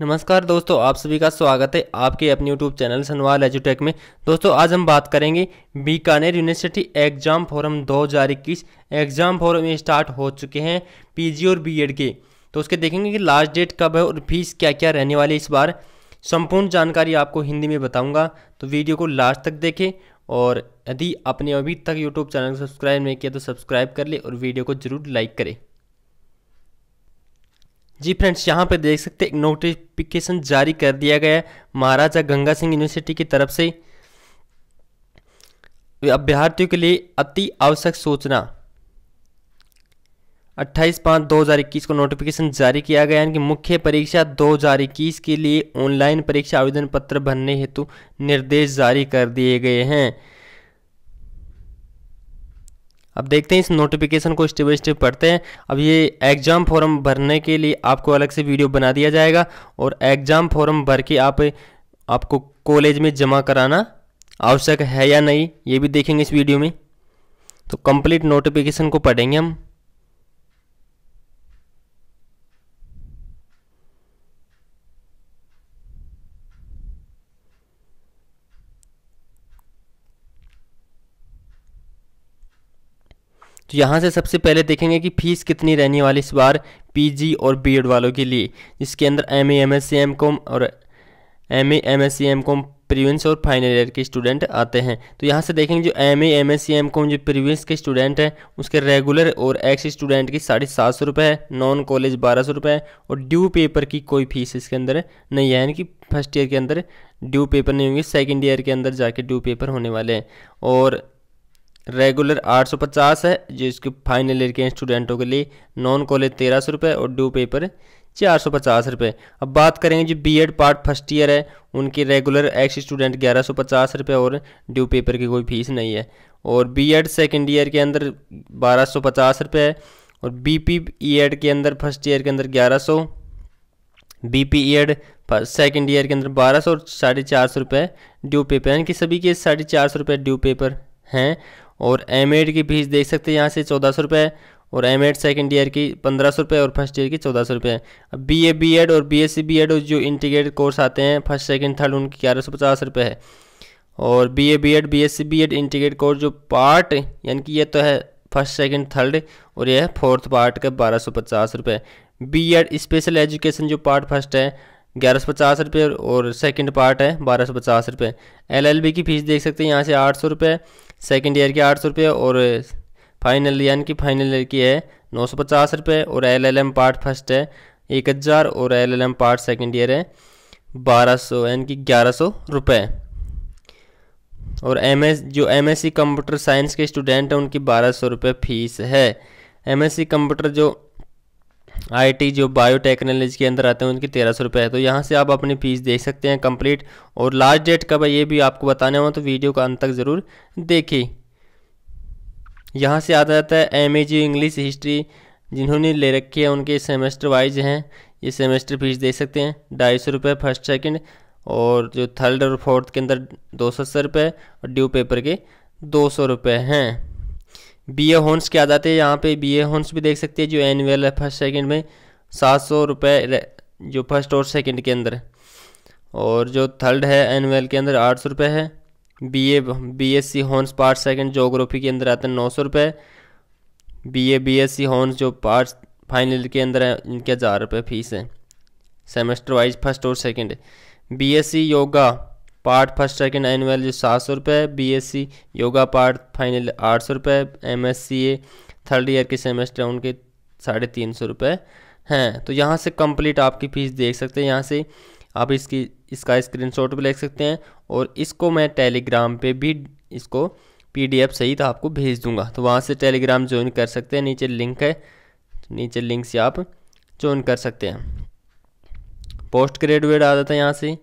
नमस्कार दोस्तों आप सभी का स्वागत है आपके अपने यूट्यूब चैनल सनवाल एजुटेक में दोस्तों आज हम बात करेंगे Bikaner university exam form 2021 exam form start हो चुके हैं पीजी और बीएड के तो उसके देखेंगे कि लास्ट डेट कब है और फीस क्या क्या रहने वाली इस बार संपूर्ण जानकारी आपको हिंदी में बताऊँगा तो वीडियो को लास्ट तक देखें और यदि आपने अभी तक यूट्यूब चैनल को सब्सक्राइब नहीं किया तो सब्सक्राइब कर ले और वीडियो को ज़रूर लाइक करें जी फ्रेंड्स यहाँ पे देख सकते हैं नोटिफिकेशन जारी कर दिया गया है महाराजा गंगा सिंह यूनिवर्सिटी की तरफ से अभ्यर्थियों के लिए अति आवश्यक सूचना 28 पाँच 2021 को नोटिफिकेशन जारी किया गया है कि मुख्य परीक्षा 2021 के लिए ऑनलाइन परीक्षा आवेदन पत्र भरने हेतु निर्देश जारी कर दिए गए हैं अब देखते हैं इस नोटिफिकेशन को स्टेप बाई स्टेप पढ़ते हैं अब ये एग्ज़ाम फॉर्म भरने के लिए आपको अलग से वीडियो बना दिया जाएगा और एग्ज़ाम फॉर्म भर के आप आपको कॉलेज में जमा कराना आवश्यक है या नहीं ये भी देखेंगे इस वीडियो में तो कंप्लीट नोटिफिकेशन को पढ़ेंगे हम तो यहाँ से सबसे पहले देखेंगे कि फ़ीस कितनी रहने वाली इस बार पीजी और बीएड वालों के लिए जिसके अंदर M A M S C M com और M A M S C M com previous और फाइनल ईयर के स्टूडेंट आते हैं तो यहाँ से देखेंगे जो M A M S C M com जो प्रीवियस के स्टूडेंट हैं उसके रेगुलर और एक्स स्टूडेंट की साढ़े सात सौ रुपये है नॉन कॉलेज बारह सौ रुपये है और ड्यू पेपर की कोई फीस इसके अंदर नहीं है यानी कि फर्स्ट ईयर के अंदर ड्यू पेपर नहीं होंगे सेकेंड ईयर के अंदर जाके ड्यू पेपर होने वाले हैं और रेगुलर 850 है जो इसके फाइनल ईयर के स्टूडेंटों के लिए नॉन कॉलेज तेरह सौ रुपये और ड्यू पेपर चार सौ पचास रुपये अब बात करेंगे जो बीएड पार्ट फर्स्ट ईयर है उनके रेगुलर एक्स स्टूडेंट ग्यारह सौ पचास रुपये और ड्यू पेपर की कोई फीस नहीं है और बीएड सेकेंड ईयर के अंदर बारह सौ पचास रुपये है और बी पी ई एड के अंदर फर्स्ट ईयर के अंदर ग्यारह सौ B P E ed second year के अंदर बारह सौ और साढ़े चार सौ रुपये ड्यू पेपर यानी कि सभी के साढ़े चार सौ रुपये ड्यू पेपर हैं और एम एड की फीस देख सकते हैं यहाँ से चौदह सौ रुपये और एम एड सेकेंड ईयर की पंद्रह सौ रुपये और फर्स्ट ईयर की चौदह सौ रुपये अब बी ए बी एड और B S C B ed और जो इंटीग्रेटेड कोर्स आते हैं फर्स्ट सेकेंड थर्ड उनकी ग्यारह सौ पचास रुपये है और B A B ed B S C B ed integrate course जो पार्ट यानी कि ये तो है फर्स्ट सेकेंड थर्ड और यह है फोर्थ पार्ट का बारह सौ पचास रुपये बी एड स्पेशल एजुकेशन जो पार्ट फर्स्ट है ग्यारह सौ पचास रुपये और सेकेंड पार्ट है बारह सौ पचास रुपये एल एल बी की फीस देख सकते हैं यहाँ से आठ सौ रुपये सेकेंड ईयर की आठ सौ रुपये और फाइनल यानी कि फाइनल ईयर की है नौ सौ पचास रुपये और L L M part first है एक हज़ार और L L M part second year है बारह सौ यानी कि ग्यारह सौ रुपये और एम एस जो M S C computer science के स्टूडेंट हैं उनकी बारह सौ रुपये फीस है एम एस सी कंप्यूटर जो आईटी जो बायोटेक्नोलॉजी के अंदर आते हैं उनकी तेरह सौ रुपये है तो यहाँ से आप अपनी फ़ीस देख सकते हैं कंप्लीट और लास्ट डेट कब है ये भी आपको बताने हो तो वीडियो का अंत तक ज़रूर देखिए यहाँ से आता जाता है एम इंग्लिश हिस्ट्री जिन्होंने ले रखी है उनके सेमेस्टर वाइज हैं ये सेमेस्टर फीस देख सकते हैं ढाई सौ रुपये फर्स्ट सेकेंड और जो थर्ड और फोर्थ के अंदर दो सौ रुपये और ड्यू पेपर के दो सौ रुपये हैं बी ए हॉन्स के आ जाते हैं यहाँ पे बी ए हॉन्स भी देख सकते हैं जो एनुअल है फर्स्ट सेकंड में सात सौ रुपये जो फर्स्ट और सेकंड के अंदर और जो थर्ड है एनुअल के अंदर आठ सौ रुपये है B A B S C hons part second geography के अंदर आते हैं नौ सौ रुपये B A B S C hons जो पार्ट फाइनल के अंदर है इनके हज़ार रुपये फीस है सेमेस्टर वाइज फर्स्ट और second B S C yoga part first second annual जो सात सौ रुपये B S C yoga part final आठ सौ रुपये M S C A third year के सेमेस्टर उनके साढ़े तीन सौ रुपये हैं तो यहाँ से कंप्लीट आपकी फ़ीस देख सकते हैं यहाँ से आप इसकी इसका स्क्रीनशॉट भी देख सकते हैं और इसको मैं टेलीग्राम पे भी इसको पीडीएफ सहित तो आपको भेज दूंगा तो वहाँ से टेलीग्राम ज्वाइन कर सकते हैं नीचे लिंक है नीचे लिंक से आप ज्वाइन कर सकते हैं पोस्ट ग्रेजुएट आ जाता है यहाँ से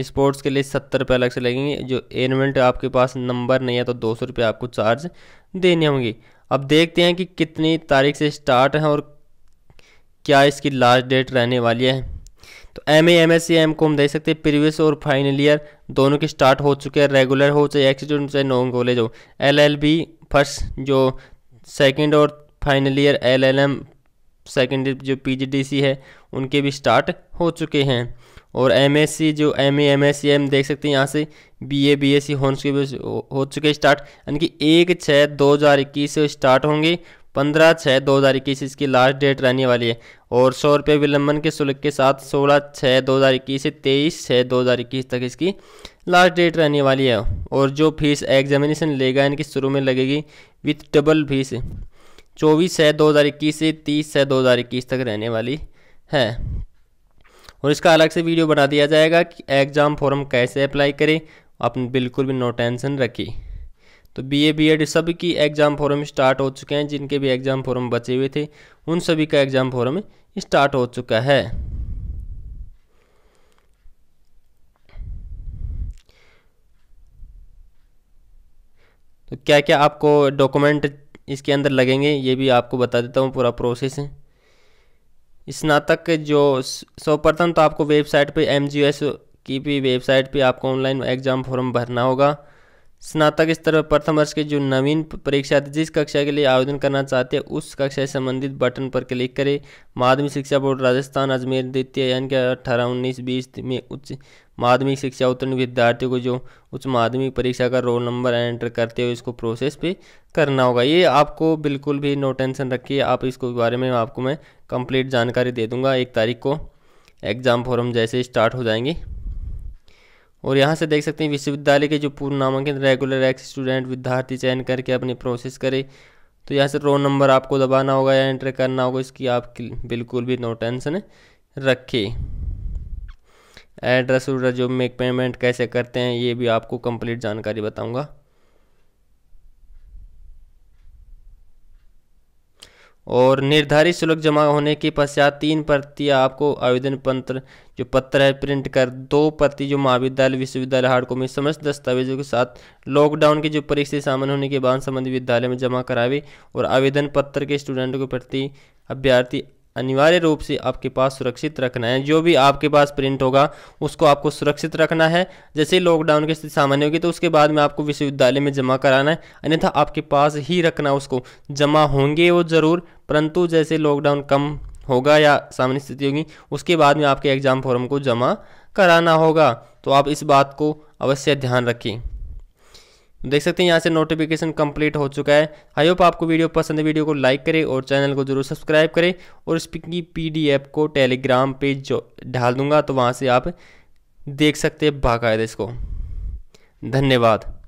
स्पोर्ट्स के लिए सत्तर रुपये अलग से लगेंगे जो एनमेंट आपके पास नंबर नहीं है तो दो सौ रुपये आपको चार्ज देने होंगे अब देखते हैं कि कितनी तारीख से स्टार्ट है और क्या इसकी लास्ट डेट रहने वाली है तो M A M S C M को हम देख सकते हैं प्रीवियस और फाइनल ईयर दोनों के स्टार्ट हो चुके हैं रेगुलर हो चाहे एक्सीडेंट चाहे नॉन कॉलेज हो एल एल बी फर्स्ट जो सेकेंड और final year L L M second जो पीजीडीसी है उनके भी स्टार्ट हो चुके हैं और एमएससी जो M A M S C M देख सकते हैं यहाँ से B A B S C होने के हो चुके स्टार्ट यानी कि एक छः दो हज़ार इक्कीस से स्टार्ट होंगे पंद्रह छः दो हज़ार इक्कीस इसकी लास्ट डेट रहने वाली है और सौ रुपये विलंबन के शुल्क के साथ सोलह छः दो हज़ार इक्कीस से तेईस छः दो हज़ार इक्कीस तक इसकी लास्ट डेट रहने वाली है और जो फीस एग्जामिनेशन लेगा इनकी शुरू में लगेगी विथ डबल फीस चौबीस है 2021 से 30 हजार 2021 तक रहने वाली है और इसका अलग से वीडियो बना दिया जाएगा कि एग्ज़ाम फॉर्म कैसे अप्लाई करें आपने बिल्कुल भी नो टेंशन रखी तो B A B ed exam form start हो चुके हैं जिनके भी एग्ज़ाम फॉर्म बचे हुए थे उन सभी का एग्ज़ाम फॉर्म स्टार्ट हो चुका है तो क्या क्या आपको डॉक्यूमेंट इसके अंदर लगेंगे ये भी आपको बता देता हूँ पूरा प्रोसेस है स्नातक जो सर्वप्रथम तो आपको वेबसाइट पे एम की भी वेबसाइट पे आपको ऑनलाइन एग्ज़ाम फॉर्म भरना होगा स्नातक स्तर पर प्रथम वर्ष के जो नवीन परीक्षा जिस कक्षा के लिए आवेदन करना चाहते हैं उस कक्षा से संबंधित बटन पर क्लिक करें माध्यमिक शिक्षा बोर्ड राजस्थान अजमेर द्वितीय यानी कि अठारह उन्नीस बीस में उच्च माध्यमिक शिक्षा उत्तीर्ण विद्यार्थियों को जो उच्च माध्यमिक परीक्षा का रोल नंबर एंटर करते हुए इसको प्रोसेस पे करना होगा ये आपको बिल्कुल भी नो टेंशन रखिए आप इसको बारे में आपको मैं कंप्लीट जानकारी दे दूंगा एक तारीख को एग्ज़ाम फॉर्म जैसे स्टार्ट हो जाएंगे और यहाँ से देख सकते हैं विश्वविद्यालय के जो पूर्व नामांकित रेगुलर एक्स स्टूडेंट विद्यार्थी चयन करके अपनी प्रोसेस करे तो यहाँ से रोल नंबर आपको दबाना होगा या एंटर करना होगा इसकी आप बिल्कुल भी नो टेंशन रखें एड्रेस उड्रेस जो मेक पेमेंट कैसे करते हैं ये भी आपको कंप्लीट जानकारी बताऊंगा और निर्धारित शुल्क जमा होने के पश्चात तीन प्रति आपको आवेदन पत्र जो पत्र है प्रिंट कर दो प्रति जो महाविद्यालय विश्वविद्यालय हार्डको में समस्त दस्तावेजों के साथ लॉकडाउन की जो परीक्षा शामिल होने के बाद संबंधित विद्यालय में जमा करावे और आवेदन पत्र के स्टूडेंट को प्रति अभ्यर्थी अनिवार्य रूप से आपके पास सुरक्षित रखना है जो भी आपके पास प्रिंट होगा उसको आपको सुरक्षित रखना है जैसे लॉकडाउन की स्थिति सामान्य होगी तो उसके बाद में आपको विश्वविद्यालय में जमा कराना है अन्यथा आपके पास ही रखना उसको जमा होंगे वो ज़रूर परंतु जैसे लॉकडाउन कम होगा या सामान्य स्थिति होगी उसके बाद में आपके एग्ज़ाम फॉर्म को जमा कराना होगा तो आप इस बात को अवश्य ध्यान रखें देख सकते हैं यहाँ से नोटिफिकेशन कंप्लीट हो चुका है आई होप आपको वीडियो पसंद है वीडियो को लाइक करें और चैनल को जरूर सब्सक्राइब करें और इसकी पीडीएफ को टेलीग्राम पे जो डाल दूंगा तो वहाँ से आप देख सकते हैं बाकायदा इसको धन्यवाद